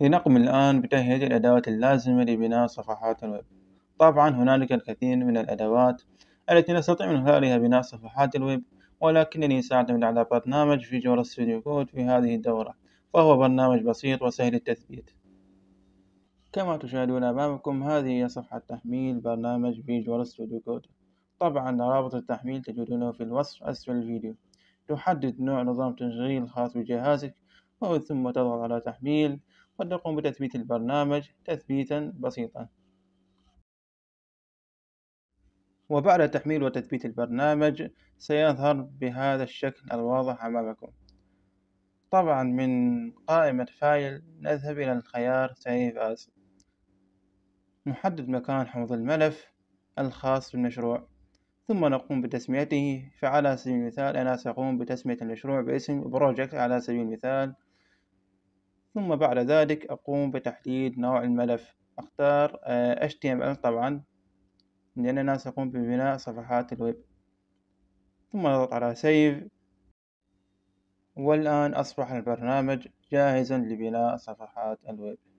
لنقم إيه، الآن بتهيئة الأدوات اللازمة لبناء صفحات الويب طبعا هنالك الكثير من الأدوات التي نستطيع من خلالها بناء صفحات الويب ولكنني سأعتمد على برنامج جورا ستوديو كود في هذه الدورة فهو برنامج بسيط وسهل التثبيت كما تشاهدون أمامكم هذه هي صفحة تحميل برنامج جورا ستوديو كود طبعا رابط التحميل تجدونه في الوصف أسفل الفيديو تحدد نوع نظام تشغيل خاص بجهازك ومن ثم تضغط على تحميل قد نقوم بتثبيت البرنامج تثبيتا بسيطا وبعد تحميل وتثبيت البرنامج سيظهر بهذا الشكل الواضح أمامكم طبعا من قائمة فايل نذهب إلى الخيار سيف أس نحدد مكان حفظ الملف الخاص بالمشروع ثم نقوم بتسميته فعلى سبيل المثال أنا سأقوم بتسمية المشروع باسم بروجكت على سبيل المثال ثم بعد ذلك أقوم بتحديد نوع الملف أختار آه، HTML طبعا لأننا سأقوم ببناء صفحات الويب ثم نضغط على سيف والآن أصبح البرنامج جاهزا لبناء صفحات الويب